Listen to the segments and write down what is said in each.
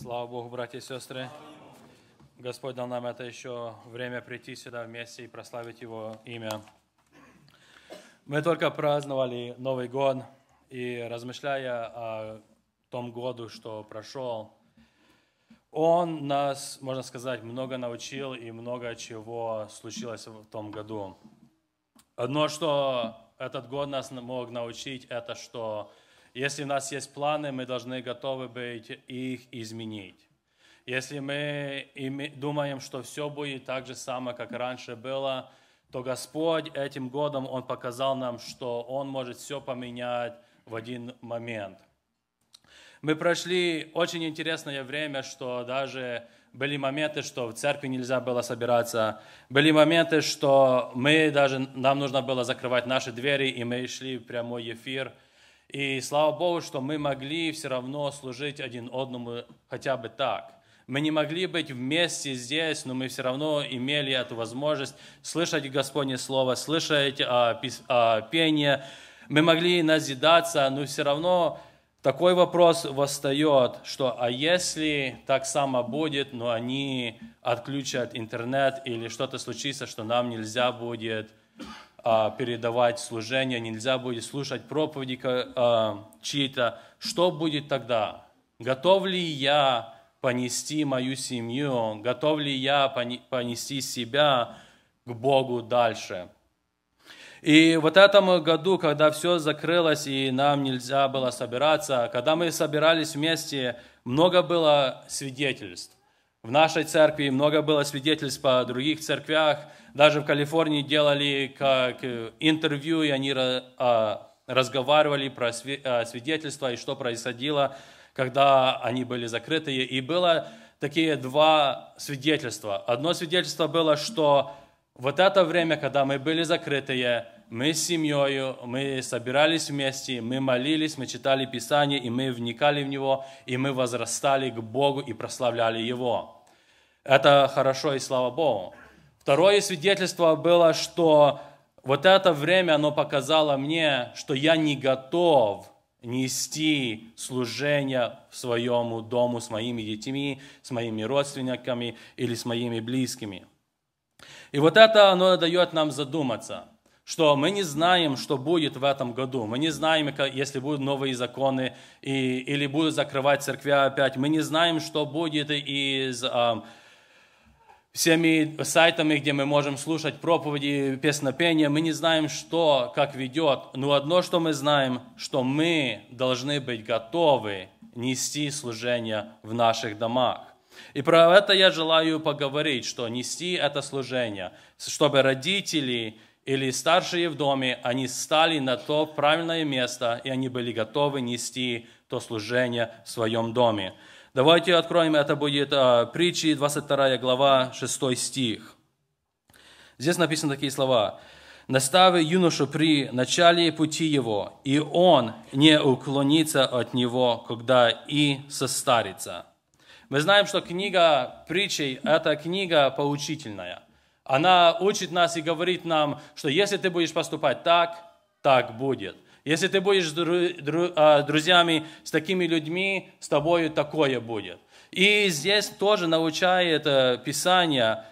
Слава Богу, братья и сестры. Господь дал нам это еще время прийти сюда вместе и прославить Его имя. Мы только праздновали Новый год, и размышляя о том году, что прошел, он нас, можно сказать, много научил и много чего случилось в том году. Одно, что этот год нас мог научить, это что если у нас есть планы, мы должны готовы быть их изменить. Если мы думаем, что все будет так же самое, как раньше было, то Господь этим годом Он показал нам, что Он может все поменять в один момент. Мы прошли очень интересное время, что даже были моменты, что в церкви нельзя было собираться, были моменты, что мы даже, нам нужно было закрывать наши двери, и мы шли в прямой эфир – и слава Богу, что мы могли все равно служить один одному хотя бы так. Мы не могли быть вместе здесь, но мы все равно имели эту возможность слышать Господне Слово, слышать а, пис, а, пение. Мы могли назидаться, но все равно такой вопрос восстает, что а если так само будет, но они отключат интернет или что-то случится, что нам нельзя будет а, передавать служение, нельзя будет слушать проповеди а, чьи-то. Что будет тогда? Готов ли я понести мою семью? Готов ли я понести себя к Богу дальше? И вот этому году, когда все закрылось и нам нельзя было собираться, когда мы собирались вместе, много было свидетельств. В нашей церкви много было свидетельств по других церквях. Даже в Калифорнии делали как э, интервью, и они а, разговаривали про э, свидетельства и что происходило, когда они были закрытые. И было такие два свидетельства. Одно свидетельство было, что вот это время, когда мы были закрытые, мы с семьей, мы собирались вместе, мы молились, мы читали Писание, и мы вникали в него, и мы возрастали к Богу и прославляли Его. Это хорошо и слава Богу. Второе свидетельство было, что вот это время, оно показало мне, что я не готов нести служение в своему дому с моими детьми, с моими родственниками или с моими близкими. И вот это оно дает нам задуматься – что мы не знаем, что будет в этом году. Мы не знаем, если будут новые законы и, или будут закрывать церкви опять. Мы не знаем, что будет и с а, всеми сайтами, где мы можем слушать проповеди, песнопения. Мы не знаем, что, как ведет. Но одно, что мы знаем, что мы должны быть готовы нести служение в наших домах. И про это я желаю поговорить, что нести это служение, чтобы родители или старшие в доме, они стали на то правильное место, и они были готовы нести то служение в своем доме. Давайте откроем, это будет а, притчи, 22 глава, 6 стих. Здесь написаны такие слова. «Настави юношу при начале пути его, и он не уклонится от него, когда и состарится». Мы знаем, что книга притчей – это книга поучительная – она учит нас и говорит нам, что если ты будешь поступать так, так будет. Если ты будешь а, друзьями с такими людьми, с тобою такое будет. И здесь тоже научает э, Писание,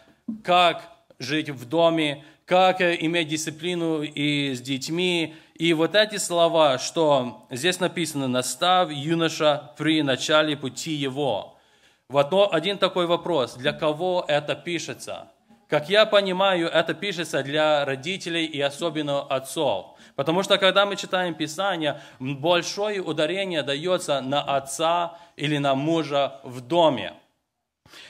как жить в доме, как э, иметь дисциплину и с детьми. И вот эти слова, что здесь написано, «Настав юноша при начале пути его». Вот один такой вопрос, для кого это пишется – как я понимаю, это пишется для родителей и особенно отцов. Потому что, когда мы читаем Писание, большое ударение дается на отца или на мужа в доме.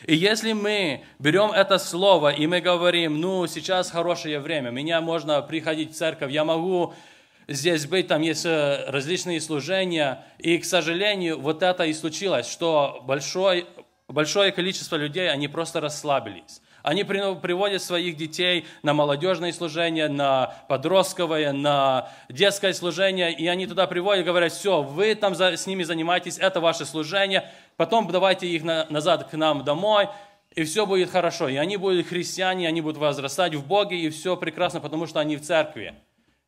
И если мы берем это слово, и мы говорим, ну, сейчас хорошее время, меня можно приходить в церковь, я могу здесь быть, там есть э, различные служения. И, к сожалению, вот это и случилось, что большое, большое количество людей, они просто расслабились. Они приводят своих детей на молодежное служение, на подростковое, на детское служение, и они туда приводят, говорят, все, вы там с ними занимаетесь, это ваше служение, потом давайте их назад к нам домой, и все будет хорошо. И они будут христиане, они будут возрастать в Боге, и все прекрасно, потому что они в церкви.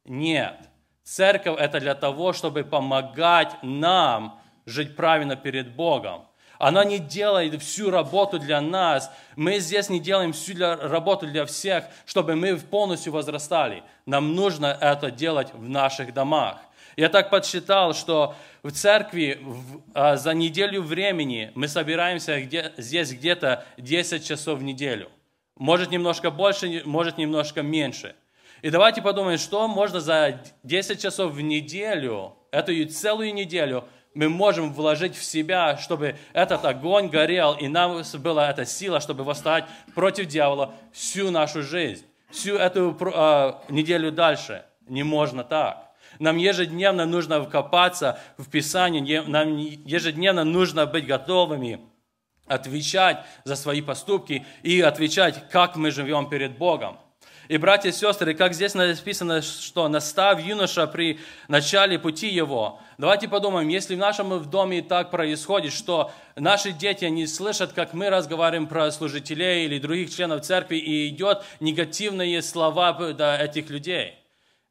Нет. Церковь – это для того, чтобы помогать нам жить правильно перед Богом. Она не делает всю работу для нас. Мы здесь не делаем всю для, работу для всех, чтобы мы полностью возрастали. Нам нужно это делать в наших домах. Я так подсчитал, что в церкви в, а, за неделю времени мы собираемся где, здесь где-то 10 часов в неделю. Может немножко больше, может немножко меньше. И давайте подумаем, что можно за 10 часов в неделю, эту целую неделю – мы можем вложить в себя, чтобы этот огонь горел, и нам была эта сила, чтобы восстать против дьявола всю нашу жизнь, всю эту э, неделю дальше. Не можно так. Нам ежедневно нужно вкопаться в Писание, нам ежедневно нужно быть готовыми отвечать за свои поступки и отвечать, как мы живем перед Богом. И, братья и сестры, как здесь написано, что «настав юноша при начале пути его». Давайте подумаем, если в нашем доме так происходит, что наши дети не слышат, как мы разговариваем про служителей или других членов церкви, и идет негативные слова до этих людей.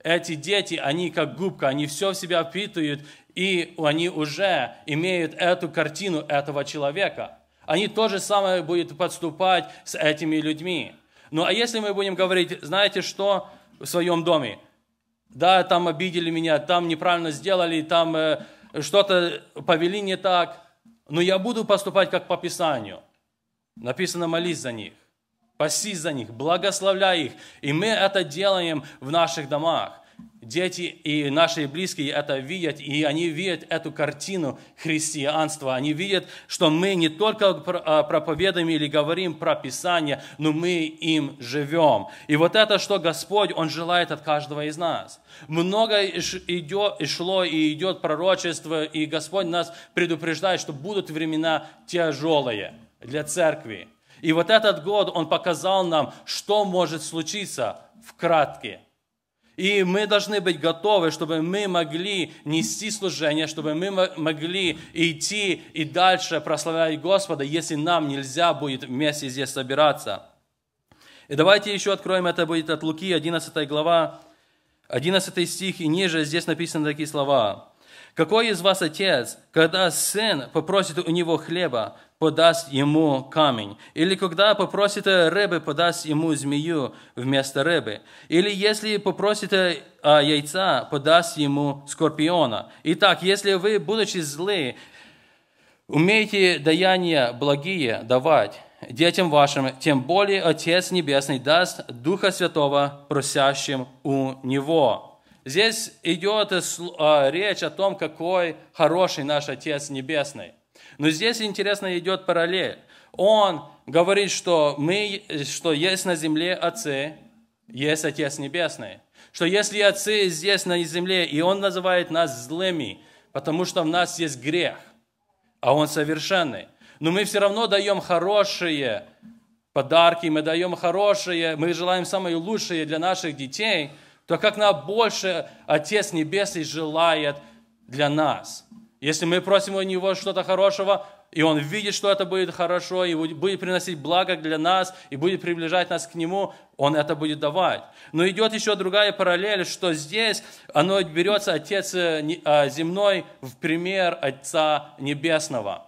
Эти дети, они как губка, они все в себя впитывают, и они уже имеют эту картину этого человека. Они то же самое будут подступать с этими людьми. Ну а если мы будем говорить, знаете что, в своем доме, да, там обидели меня, там неправильно сделали, там э, что-то повели не так, но я буду поступать как по Писанию. Написано, молись за них, паси за них, благословляй их. И мы это делаем в наших домах. Дети и наши близкие это видят, и они видят эту картину христианства. Они видят, что мы не только а, проповедуем или говорим про Писание, но мы им живем. И вот это, что Господь, Он желает от каждого из нас. Много идет, и шло и идет пророчество, и Господь нас предупреждает, что будут времена тяжелые для церкви. И вот этот год Он показал нам, что может случиться в кратке – и мы должны быть готовы, чтобы мы могли нести служение, чтобы мы могли идти и дальше прославлять Господа, если нам нельзя будет вместе здесь собираться. И давайте еще откроем, это будет от Луки, 11 глава, 11 стих и ниже, здесь написаны такие слова. Какой из вас отец, когда сын попросит у него хлеба, подаст ему камень? Или когда попросит рыбы, подаст ему змею вместо рыбы? Или если попросит э, яйца, подаст ему скорпиона? Итак, если вы, будучи злы, умеете даяния благие давать, детям вашим, тем более Отец Небесный даст Духа Святого просящим у Него». Здесь идет а, речь о том, какой хороший наш Отец Небесный. Но здесь интересно идет параллель. Он говорит, что, мы, что есть на земле отцы, есть Отец Небесный. Что если отцы здесь на земле, и Он называет нас злыми, потому что в нас есть грех, а Он совершенный. Но мы все равно даем хорошие подарки, мы даем хорошие, мы желаем самое лучшее для наших детей – то как нам больше Отец Небесный желает для нас. Если мы просим у Него что-то хорошего, и Он видит, что это будет хорошо, и будет приносить благо для нас, и будет приближать нас к Нему, Он это будет давать. Но идет еще другая параллель, что здесь оно берется Отец э, а, земной в пример Отца Небесного.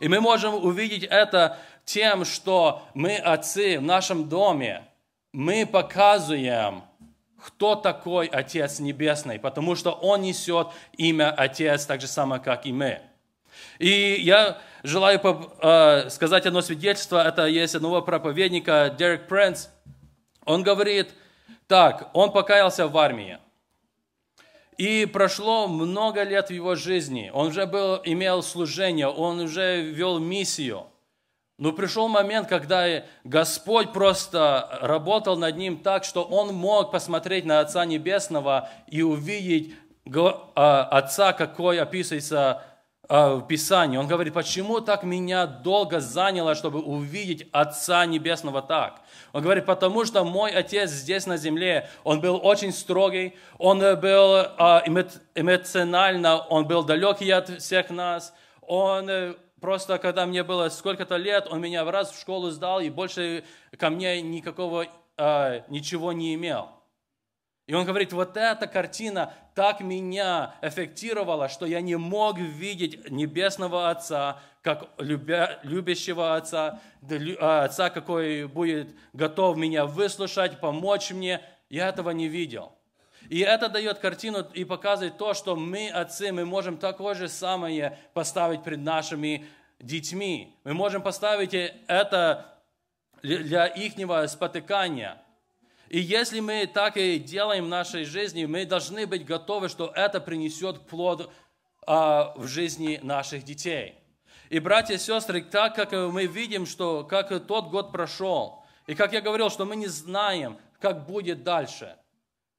И мы можем увидеть это тем, что мы отцы в нашем доме, мы показываем – кто такой Отец Небесный, потому что Он несет имя Отец так же самое, как и мы. И я желаю э, сказать одно свидетельство, это есть одного проповедника, Дерек Прэнс. Он говорит так, он покаялся в армии. И прошло много лет в его жизни. Он уже был, имел служение, он уже вел миссию – но пришел момент, когда Господь просто работал над ним так, что он мог посмотреть на Отца Небесного и увидеть а, Отца, какой описывается а, в Писании. Он говорит, почему так меня долго заняло, чтобы увидеть Отца Небесного так? Он говорит, потому что мой Отец здесь на земле, он был очень строгий, он был а, эмоционально, он был далекий от всех нас, он э, Просто когда мне было сколько-то лет, он меня в раз в школу сдал и больше ко мне никакого, э, ничего не имел. И он говорит, вот эта картина так меня эффектировала, что я не мог видеть Небесного Отца, как любя, любящего Отца, а, Отца, какой будет готов меня выслушать, помочь мне. Я этого не видел. И это дает картину и показывает то, что мы, отцы, мы можем такое же самое поставить перед нашими детьми. Мы можем поставить это для их спотыкания. И если мы так и делаем в нашей жизни, мы должны быть готовы, что это принесет плод а, в жизни наших детей. И, братья и сестры, так как мы видим, что как тот год прошел, и как я говорил, что мы не знаем, как будет дальше –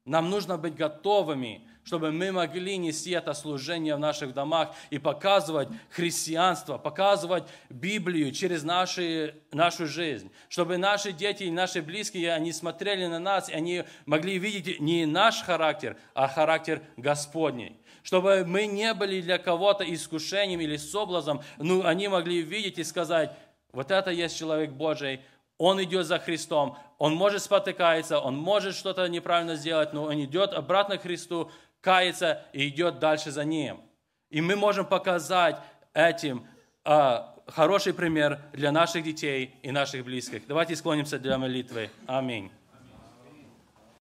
нам нужно быть готовыми, чтобы мы могли нести это служение в наших домах и показывать христианство, показывать Библию через наши, нашу жизнь, чтобы наши дети и наши близкие, они смотрели на нас, и они могли видеть не наш характер, а характер Господний. Чтобы мы не были для кого-то искушением или соблазом, но ну, они могли видеть и сказать, вот это есть человек Божий, он идет за Христом, он может спотыкается, он может что-то неправильно сделать, но он идет обратно к Христу, кается и идет дальше за Ним. И мы можем показать этим э, хороший пример для наших детей и наших близких. Давайте склонимся для молитвы. Аминь.